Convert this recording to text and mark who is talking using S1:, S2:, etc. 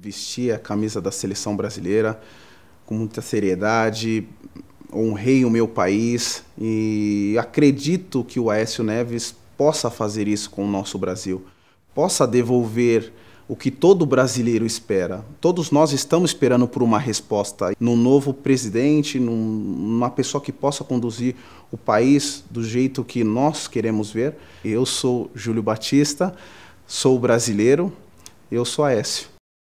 S1: vestia a camisa da seleção brasileira com muita seriedade, honrei o meu país e acredito que o Aécio Neves possa fazer isso com o nosso Brasil, possa devolver o que todo brasileiro espera. Todos nós estamos esperando por uma resposta, no novo presidente, numa pessoa que possa conduzir o país do jeito que nós queremos ver. Eu sou Júlio Batista, sou brasileiro, eu sou Aécio.